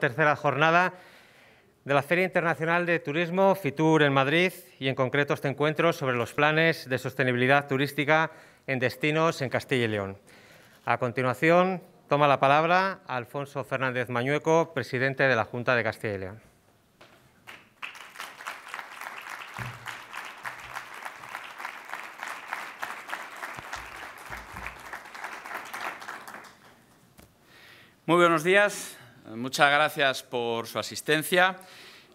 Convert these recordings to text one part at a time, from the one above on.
tercera jornada de la Feria Internacional de Turismo FITUR en Madrid y en concreto este encuentro sobre los planes de sostenibilidad turística en destinos en Castilla y León. A continuación, toma la palabra Alfonso Fernández Mañueco, presidente de la Junta de Castilla y León. Muy buenos días, Muchas gracias por su asistencia.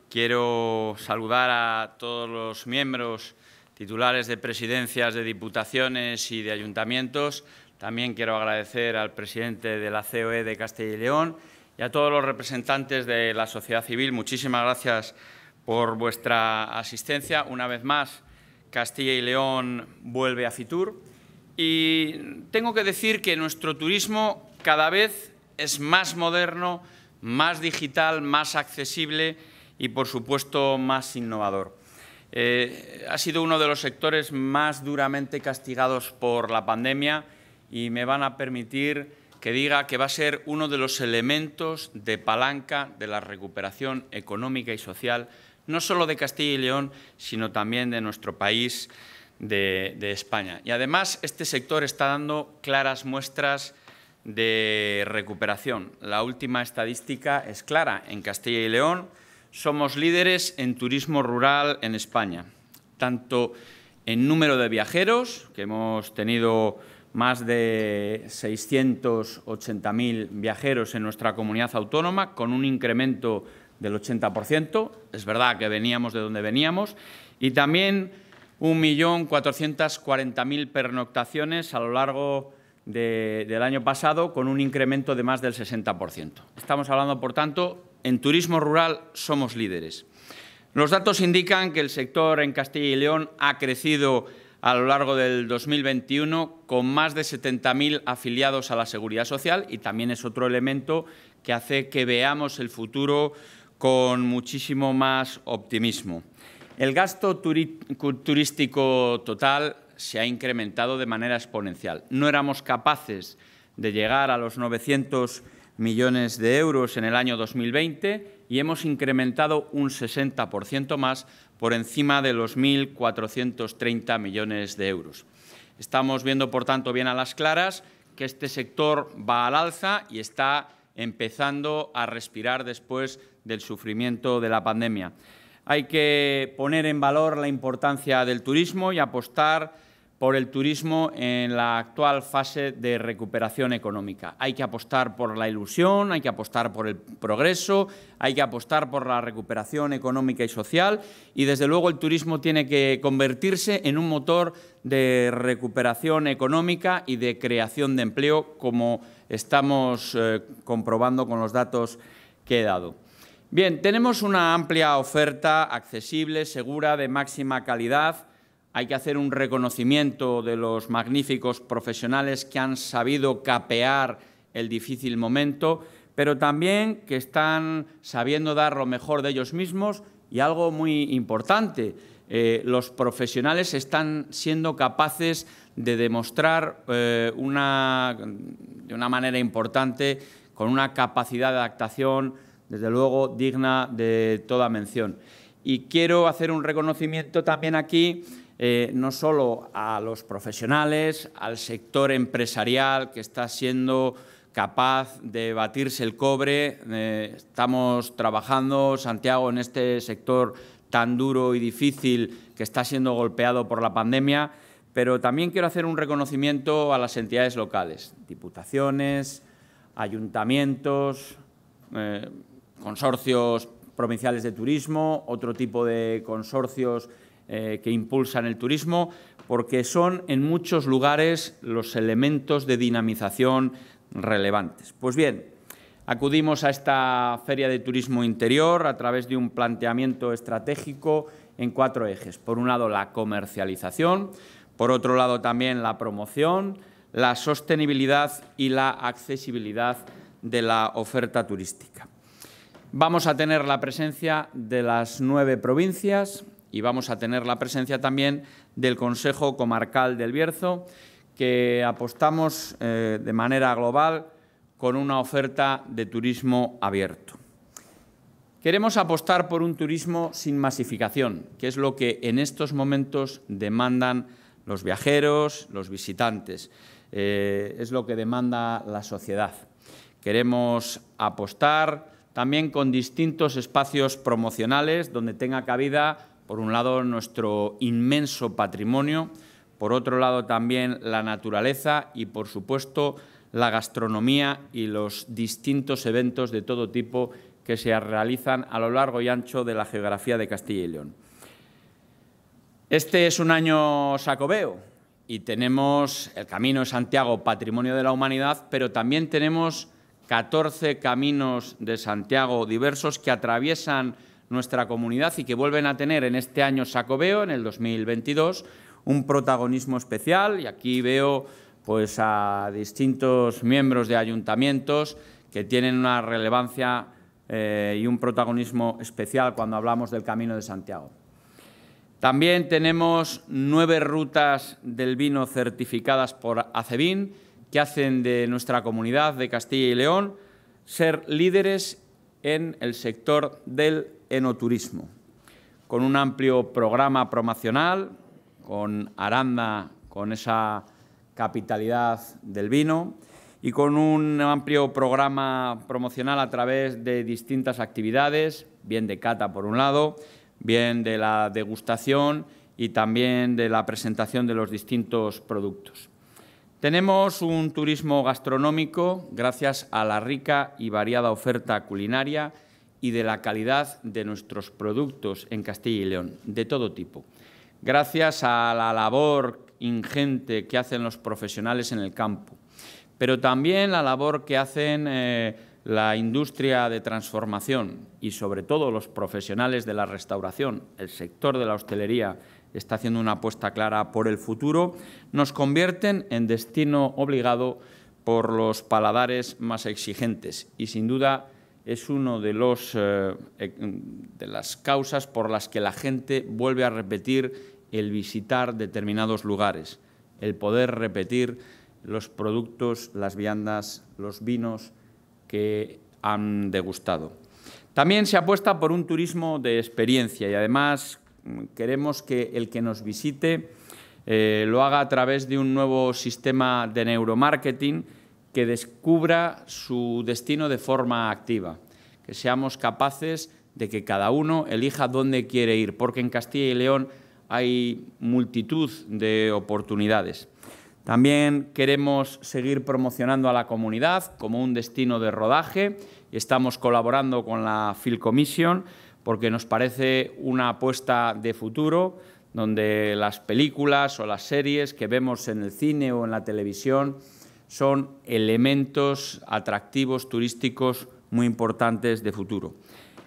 Quiero saludar a todos los miembros titulares de presidencias de diputaciones y de ayuntamientos. También quiero agradecer al presidente de la COE de Castilla y León y a todos los representantes de la sociedad civil. Muchísimas gracias por vuestra asistencia. Una vez más, Castilla y León vuelve a Fitur y tengo que decir que nuestro turismo cada vez es más moderno, más digital, más accesible y, por supuesto, más innovador. Eh, ha sido uno de los sectores más duramente castigados por la pandemia y me van a permitir que diga que va a ser uno de los elementos de palanca de la recuperación económica y social, no solo de Castilla y León, sino también de nuestro país, de España. Y además este sector está dando claras muestras de recuperación. La última estadística es clara. En Castilla y León somos líderes en turismo rural en España, tanto en número de viajeros, que hemos tenido más de 680.000 viajeros en nuestra comunidad autónoma, con un incremento del 80%, es verdad que veníamos de donde veníamos, y también 1.440.000 pernoctaciones a lo largo del año pasado con un incremento de más del 60%. Estamos hablando, por tanto, en turismo rural somos líderes. Los datos indican que el sector en Castilla y León ha crecido a lo largo del 2021 con más de 70.000 afiliados a la Seguridad Social y también es otro elemento que hace que veamos el futuro con muchísimo más optimismo. El gasto turístico total se ha incrementado de manera exponencial. No éramos capaces de llegar a los 900 millones de euros en el año 2020 y hemos incrementado un 60% más por encima de los 1.430 millones de euros. Estamos viendo, por tanto, bien a las claras que este sector va al alza y está empezando a respirar después del sufrimiento de la pandemia. Hay que poner en valor la importancia del turismo y apostar por el turismo en la actual fase de recuperación económica. Hay que apostar por la ilusión, hay que apostar por el progreso, hay que apostar por la recuperación económica y social y, desde luego, el turismo tiene que convertirse en un motor de recuperación económica y de creación de empleo, como estamos eh, comprobando con los datos que he dado. Bien, tenemos una amplia oferta accesible, segura, de máxima calidad. Hay que hacer un reconocimiento de los magníficos profesionales que han sabido capear el difícil momento, pero también que están sabiendo dar lo mejor de ellos mismos y algo muy importante, eh, los profesionales están siendo capaces de demostrar eh, una, de una manera importante, con una capacidad de adaptación, desde luego digna de toda mención. Y quiero hacer un reconocimiento también aquí, eh, no solo a los profesionales, al sector empresarial que está siendo capaz de batirse el cobre. Eh, estamos trabajando, Santiago, en este sector tan duro y difícil que está siendo golpeado por la pandemia, pero también quiero hacer un reconocimiento a las entidades locales, diputaciones, ayuntamientos, eh, consorcios provinciales de turismo, otro tipo de consorcios eh, que impulsan el turismo, porque son en muchos lugares los elementos de dinamización relevantes. Pues bien, acudimos a esta Feria de Turismo Interior a través de un planteamiento estratégico en cuatro ejes. Por un lado, la comercialización, por otro lado, también la promoción, la sostenibilidad y la accesibilidad de la oferta turística. Vamos a tener la presencia de las nueve provincias y vamos a tener la presencia también del Consejo Comarcal del Bierzo, que apostamos eh, de manera global con una oferta de turismo abierto. Queremos apostar por un turismo sin masificación, que es lo que en estos momentos demandan los viajeros, los visitantes, eh, es lo que demanda la sociedad. Queremos apostar también con distintos espacios promocionales donde tenga cabida, por un lado, nuestro inmenso patrimonio, por otro lado, también la naturaleza y, por supuesto, la gastronomía y los distintos eventos de todo tipo que se realizan a lo largo y ancho de la geografía de Castilla y León. Este es un año sacobeo y tenemos el Camino de Santiago Patrimonio de la Humanidad, pero también tenemos 14 caminos de Santiago diversos que atraviesan nuestra comunidad y que vuelven a tener en este año Sacobeo, en el 2022, un protagonismo especial. Y aquí veo pues, a distintos miembros de ayuntamientos que tienen una relevancia eh, y un protagonismo especial cuando hablamos del Camino de Santiago. También tenemos nueve rutas del vino certificadas por Acebín que hacen de nuestra comunidad de Castilla y León ser líderes en el sector del enoturismo, con un amplio programa promocional, con Aranda, con esa capitalidad del vino y con un amplio programa promocional a través de distintas actividades, bien de cata por un lado, bien de la degustación y también de la presentación de los distintos productos. Tenemos un turismo gastronómico gracias a la rica y variada oferta culinaria y de la calidad de nuestros productos en Castilla y León, de todo tipo. Gracias a la labor ingente que hacen los profesionales en el campo, pero también la labor que hacen eh, la industria de transformación y sobre todo los profesionales de la restauración, el sector de la hostelería, está haciendo una apuesta clara por el futuro, nos convierten en destino obligado por los paladares más exigentes y sin duda es una de, eh, eh, de las causas por las que la gente vuelve a repetir el visitar determinados lugares, el poder repetir los productos, las viandas, los vinos que han degustado. También se apuesta por un turismo de experiencia y además queremos que el que nos visite eh, lo haga a través de un nuevo sistema de neuromarketing que descubra su destino de forma activa, que seamos capaces de que cada uno elija dónde quiere ir, porque en Castilla y León hay multitud de oportunidades. También queremos seguir promocionando a la comunidad como un destino de rodaje y estamos colaborando con la Film Commission porque nos parece una apuesta de futuro donde las películas o las series que vemos en el cine o en la televisión son elementos atractivos turísticos muy importantes de futuro.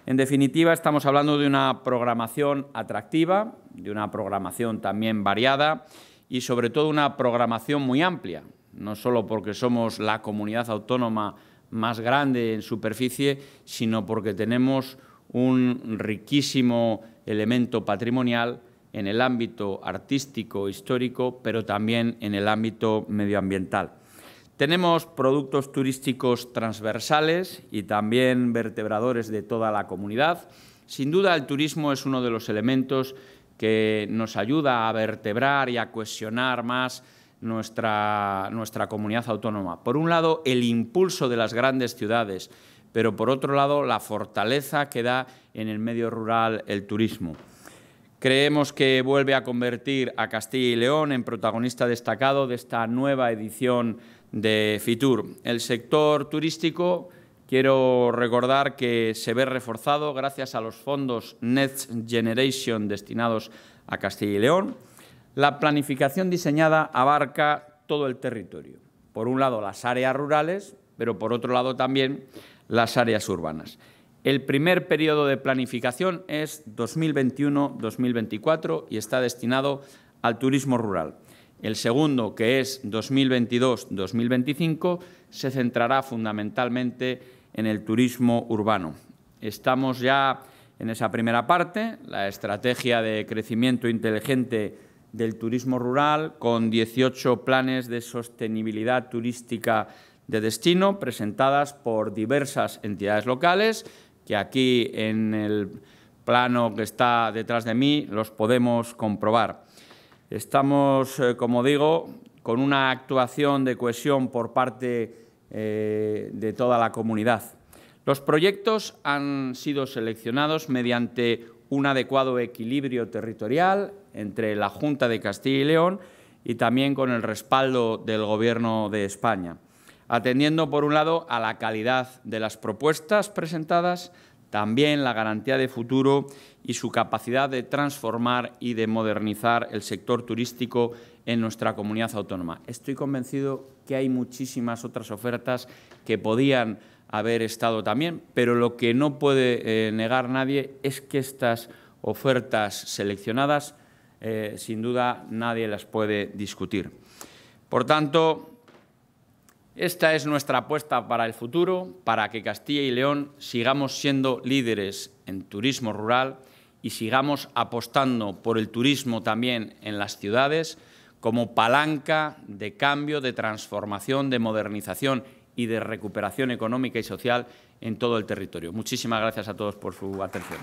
En definitiva, estamos hablando de una programación atractiva, de una programación también variada y sobre todo una programación muy amplia, no solo porque somos la comunidad autónoma más grande en superficie, sino porque tenemos un riquísimo elemento patrimonial en el ámbito artístico, histórico, pero también en el ámbito medioambiental. Tenemos productos turísticos transversales y también vertebradores de toda la comunidad. Sin duda, el turismo es uno de los elementos que nos ayuda a vertebrar y a cuestionar más nuestra, nuestra comunidad autónoma. Por un lado, el impulso de las grandes ciudades pero por otro lado la fortaleza que da en el medio rural el turismo. Creemos que vuelve a convertir a Castilla y León en protagonista destacado de esta nueva edición de Fitur. El sector turístico quiero recordar que se ve reforzado gracias a los fondos Next Generation destinados a Castilla y León. La planificación diseñada abarca todo el territorio. Por un lado, las áreas rurales, pero por otro lado también las áreas urbanas. El primer periodo de planificación es 2021-2024 y está destinado al turismo rural. El segundo, que es 2022-2025, se centrará fundamentalmente en el turismo urbano. Estamos ya en esa primera parte, la estrategia de crecimiento inteligente del turismo rural, con 18 planes de sostenibilidad turística de destino presentadas por diversas entidades locales, que aquí en el plano que está detrás de mí los podemos comprobar. Estamos, eh, como digo, con una actuación de cohesión por parte eh, de toda la comunidad. Los proyectos han sido seleccionados mediante un adecuado equilibrio territorial entre la Junta de Castilla y León y también con el respaldo del Gobierno de España atendiendo por un lado a la calidad de las propuestas presentadas, también la garantía de futuro y su capacidad de transformar y de modernizar el sector turístico en nuestra comunidad autónoma. Estoy convencido que hay muchísimas otras ofertas que podían haber estado también, pero lo que no puede eh, negar nadie es que estas ofertas seleccionadas, eh, sin duda, nadie las puede discutir. Por tanto, esta es nuestra apuesta para el futuro, para que Castilla y León sigamos siendo líderes en turismo rural y sigamos apostando por el turismo también en las ciudades como palanca de cambio, de transformación, de modernización y de recuperación económica y social en todo el territorio. Muchísimas gracias a todos por su atención.